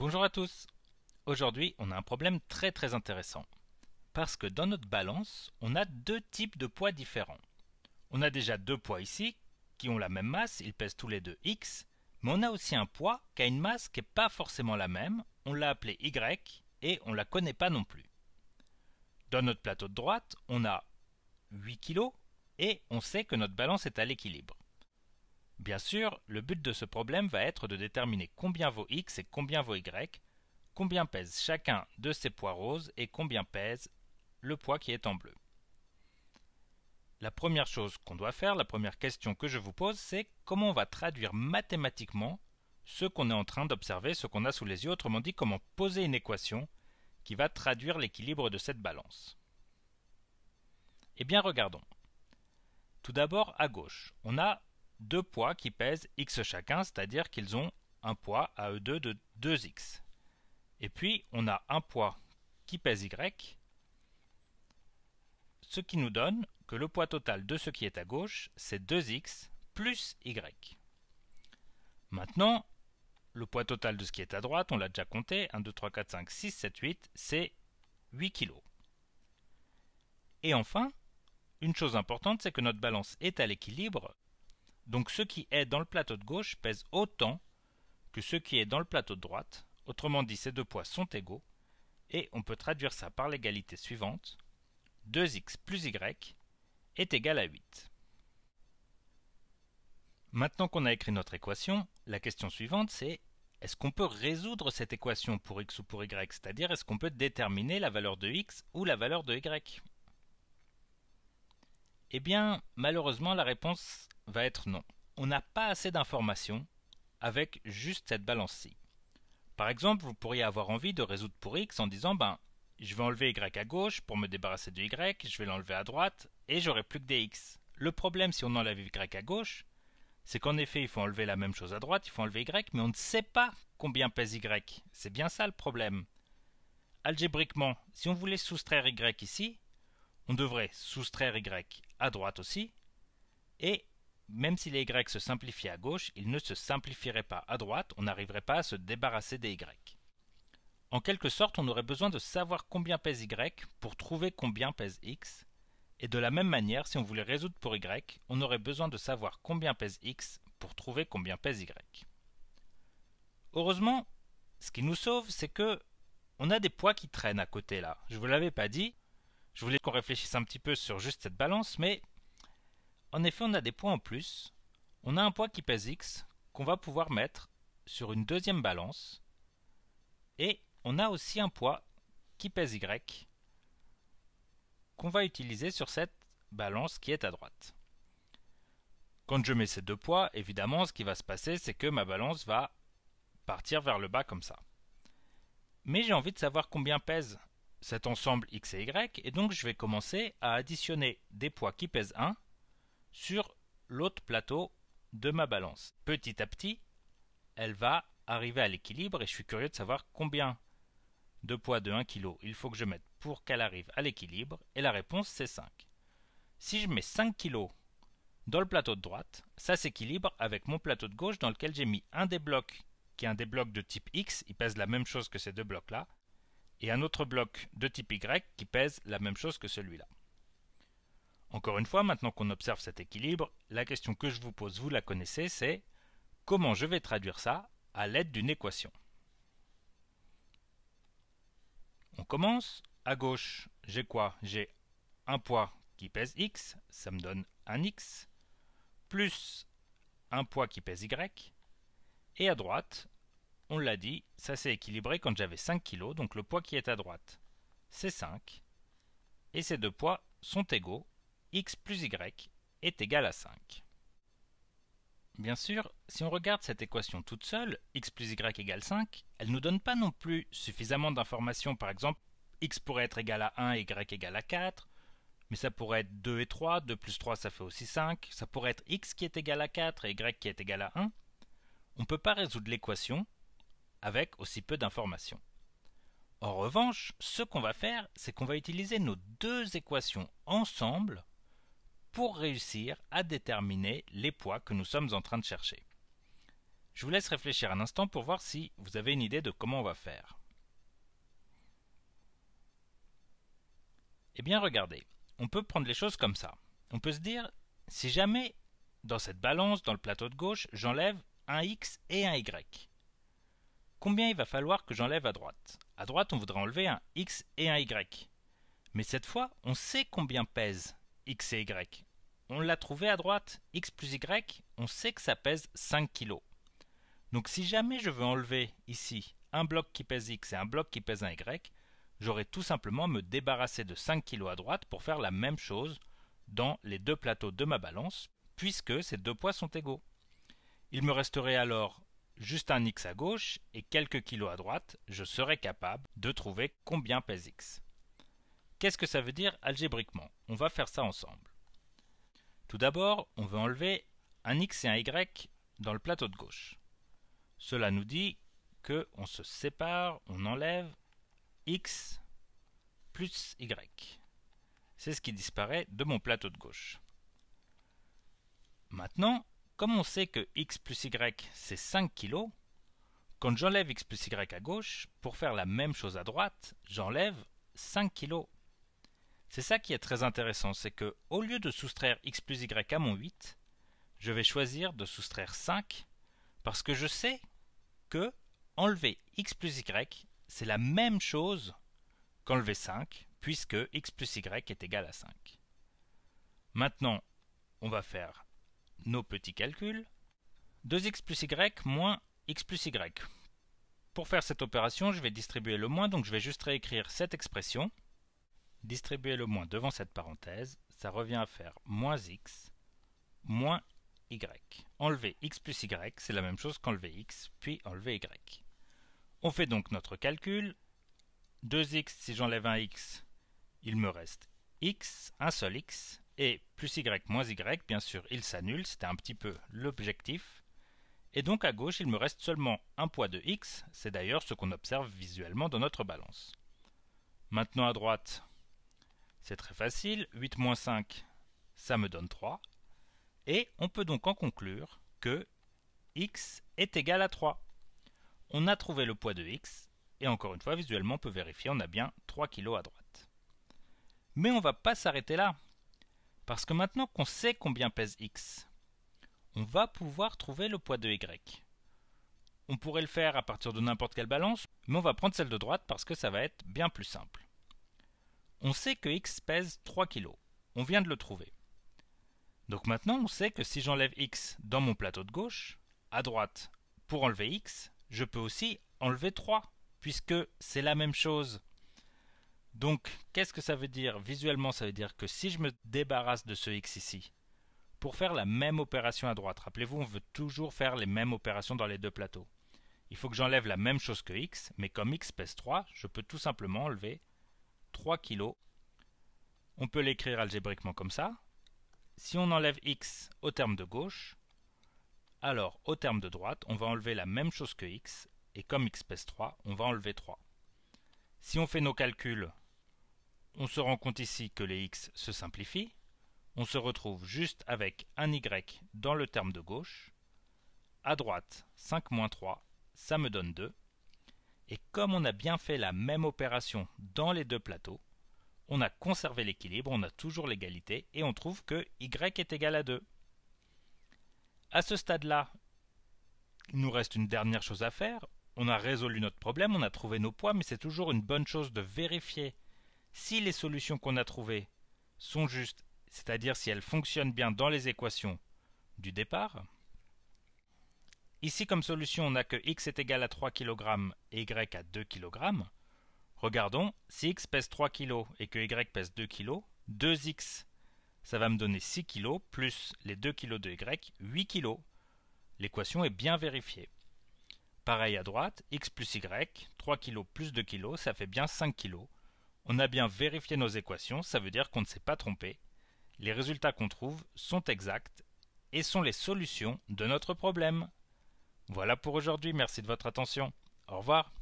Bonjour à tous Aujourd'hui, on a un problème très très intéressant. Parce que dans notre balance, on a deux types de poids différents. On a déjà deux poids ici, qui ont la même masse, ils pèsent tous les deux X, mais on a aussi un poids qui a une masse qui n'est pas forcément la même, on l'a appelé Y, et on ne la connaît pas non plus. Dans notre plateau de droite, on a 8 kg, et on sait que notre balance est à l'équilibre. Bien sûr, le but de ce problème va être de déterminer combien vaut x et combien vaut y, combien pèse chacun de ces poids roses et combien pèse le poids qui est en bleu. La première chose qu'on doit faire, la première question que je vous pose, c'est comment on va traduire mathématiquement ce qu'on est en train d'observer, ce qu'on a sous les yeux, autrement dit comment poser une équation qui va traduire l'équilibre de cette balance. Eh bien regardons. Tout d'abord, à gauche, on a deux poids qui pèsent x chacun, c'est-à-dire qu'ils ont un poids à eux deux de 2x. Et puis, on a un poids qui pèse y, ce qui nous donne que le poids total de ce qui est à gauche, c'est 2x plus y. Maintenant, le poids total de ce qui est à droite, on l'a déjà compté, 1, 2, 3, 4, 5, 6, 7, 8, c'est 8 kg. Et enfin, une chose importante, c'est que notre balance est à l'équilibre donc ce qui est dans le plateau de gauche pèse autant que ce qui est dans le plateau de droite, autrement dit ces deux poids sont égaux, et on peut traduire ça par l'égalité suivante, 2x plus y est égal à 8. Maintenant qu'on a écrit notre équation, la question suivante c'est est-ce qu'on peut résoudre cette équation pour x ou pour y, c'est-à-dire est-ce qu'on peut déterminer la valeur de x ou la valeur de y Eh bien, malheureusement, la réponse va être non. On n'a pas assez d'informations avec juste cette balance-ci. Par exemple, vous pourriez avoir envie de résoudre pour x en disant ben je vais enlever y à gauche pour me débarrasser de y, je vais l'enlever à droite et j'aurai plus que des x. Le problème si on enlève y à gauche, c'est qu'en effet, il faut enlever la même chose à droite, il faut enlever y, mais on ne sait pas combien pèse y. C'est bien ça le problème. Algébriquement, si on voulait soustraire y ici, on devrait soustraire y à droite aussi, et même si les Y se simplifiaient à gauche, ils ne se simplifieraient pas à droite, on n'arriverait pas à se débarrasser des Y. En quelque sorte, on aurait besoin de savoir combien pèse Y pour trouver combien pèse X, et de la même manière, si on voulait résoudre pour Y, on aurait besoin de savoir combien pèse X pour trouver combien pèse Y. Heureusement, ce qui nous sauve, c'est que on a des poids qui traînent à côté là. Je vous l'avais pas dit. Je voulais qu'on réfléchisse un petit peu sur juste cette balance, mais en effet, on a des points en plus. On a un poids qui pèse X, qu'on va pouvoir mettre sur une deuxième balance. Et on a aussi un poids qui pèse Y, qu'on va utiliser sur cette balance qui est à droite. Quand je mets ces deux poids, évidemment, ce qui va se passer, c'est que ma balance va partir vers le bas comme ça. Mais j'ai envie de savoir combien pèse cet ensemble X et Y, et donc je vais commencer à additionner des poids qui pèsent 1 sur l'autre plateau de ma balance. Petit à petit, elle va arriver à l'équilibre et je suis curieux de savoir combien de poids de 1 kg il faut que je mette pour qu'elle arrive à l'équilibre et la réponse c'est 5. Si je mets 5 kg dans le plateau de droite, ça s'équilibre avec mon plateau de gauche dans lequel j'ai mis un des blocs qui est un des blocs de type X, il pèse la même chose que ces deux blocs là, et un autre bloc de type Y qui pèse la même chose que celui-là. Encore une fois, maintenant qu'on observe cet équilibre, la question que je vous pose, vous la connaissez, c'est comment je vais traduire ça à l'aide d'une équation On commence à gauche. J'ai quoi J'ai un poids qui pèse x, ça me donne un x, plus un poids qui pèse y, et à droite, on l'a dit, ça s'est équilibré quand j'avais 5 kg, donc le poids qui est à droite, c'est 5, et ces deux poids sont égaux, x plus y est égal à 5. Bien sûr, si on regarde cette équation toute seule, x plus y égale 5, elle ne nous donne pas non plus suffisamment d'informations, par exemple, x pourrait être égal à 1 et y égal à 4, mais ça pourrait être 2 et 3, 2 plus 3 ça fait aussi 5, ça pourrait être x qui est égal à 4 et y qui est égal à 1. On ne peut pas résoudre l'équation avec aussi peu d'informations. En revanche, ce qu'on va faire, c'est qu'on va utiliser nos deux équations ensemble pour réussir à déterminer les poids que nous sommes en train de chercher. Je vous laisse réfléchir un instant pour voir si vous avez une idée de comment on va faire. Eh bien regardez, on peut prendre les choses comme ça. On peut se dire, si jamais dans cette balance, dans le plateau de gauche, j'enlève un X et un Y, combien il va falloir que j'enlève à droite À droite, on voudrait enlever un X et un Y. Mais cette fois, on sait combien pèse x et y. On l'a trouvé à droite, x plus y, on sait que ça pèse 5 kg. Donc si jamais je veux enlever ici un bloc qui pèse x et un bloc qui pèse un y, j'aurais tout simplement à me débarrasser de 5 kg à droite pour faire la même chose dans les deux plateaux de ma balance, puisque ces deux poids sont égaux. Il me resterait alors juste un x à gauche et quelques kilos à droite, je serais capable de trouver combien pèse x. Qu'est-ce que ça veut dire algébriquement On va faire ça ensemble. Tout d'abord, on veut enlever un x et un y dans le plateau de gauche. Cela nous dit que on se sépare, on enlève x plus y. C'est ce qui disparaît de mon plateau de gauche. Maintenant, comme on sait que x plus y c'est 5 kg, quand j'enlève x plus y à gauche, pour faire la même chose à droite, j'enlève 5 kg c'est ça qui est très intéressant, c'est que au lieu de soustraire x plus y à mon 8, je vais choisir de soustraire 5 parce que je sais que enlever x plus y, c'est la même chose qu'enlever 5 puisque x plus y est égal à 5. Maintenant, on va faire nos petits calculs. 2x plus y moins x plus y. Pour faire cette opération, je vais distribuer le moins, donc je vais juste réécrire cette expression. Distribuer le moins devant cette parenthèse, ça revient à faire moins x moins y. Enlever x plus y, c'est la même chose qu'enlever x, puis enlever y. On fait donc notre calcul. 2x, si j'enlève un x, il me reste x, un seul x, et plus y moins y, bien sûr, il s'annule, c'était un petit peu l'objectif. Et donc à gauche, il me reste seulement un poids de x, c'est d'ailleurs ce qu'on observe visuellement dans notre balance. Maintenant à droite, c'est très facile, 8 moins 5, ça me donne 3. Et on peut donc en conclure que x est égal à 3. On a trouvé le poids de x, et encore une fois, visuellement, on peut vérifier, on a bien 3 kg à droite. Mais on ne va pas s'arrêter là, parce que maintenant qu'on sait combien pèse x, on va pouvoir trouver le poids de y. On pourrait le faire à partir de n'importe quelle balance, mais on va prendre celle de droite parce que ça va être bien plus simple. On sait que x pèse 3 kg. On vient de le trouver. Donc maintenant, on sait que si j'enlève x dans mon plateau de gauche, à droite, pour enlever x, je peux aussi enlever 3, puisque c'est la même chose. Donc, qu'est-ce que ça veut dire Visuellement, ça veut dire que si je me débarrasse de ce x ici, pour faire la même opération à droite, rappelez-vous, on veut toujours faire les mêmes opérations dans les deux plateaux. Il faut que j'enlève la même chose que x, mais comme x pèse 3, je peux tout simplement enlever 3 kg. On peut l'écrire algébriquement comme ça. Si on enlève x au terme de gauche, alors au terme de droite, on va enlever la même chose que x, et comme x pèse 3, on va enlever 3. Si on fait nos calculs, on se rend compte ici que les x se simplifient, on se retrouve juste avec un y dans le terme de gauche, à droite 5 moins 3, ça me donne 2, et comme on a bien fait la même opération dans les deux plateaux, on a conservé l'équilibre, on a toujours l'égalité, et on trouve que y est égal à 2. À ce stade-là, il nous reste une dernière chose à faire. On a résolu notre problème, on a trouvé nos poids, mais c'est toujours une bonne chose de vérifier si les solutions qu'on a trouvées sont justes, c'est-à-dire si elles fonctionnent bien dans les équations du départ. Ici, comme solution, on a que x est égal à 3 kg et y à 2 kg. Regardons, si x pèse 3 kg et que y pèse 2 kg, 2x, ça va me donner 6 kg plus les 2 kg de y, 8 kg. L'équation est bien vérifiée. Pareil à droite, x plus y, 3 kg plus 2 kg, ça fait bien 5 kg. On a bien vérifié nos équations, ça veut dire qu'on ne s'est pas trompé. Les résultats qu'on trouve sont exacts et sont les solutions de notre problème. Voilà pour aujourd'hui, merci de votre attention. Au revoir.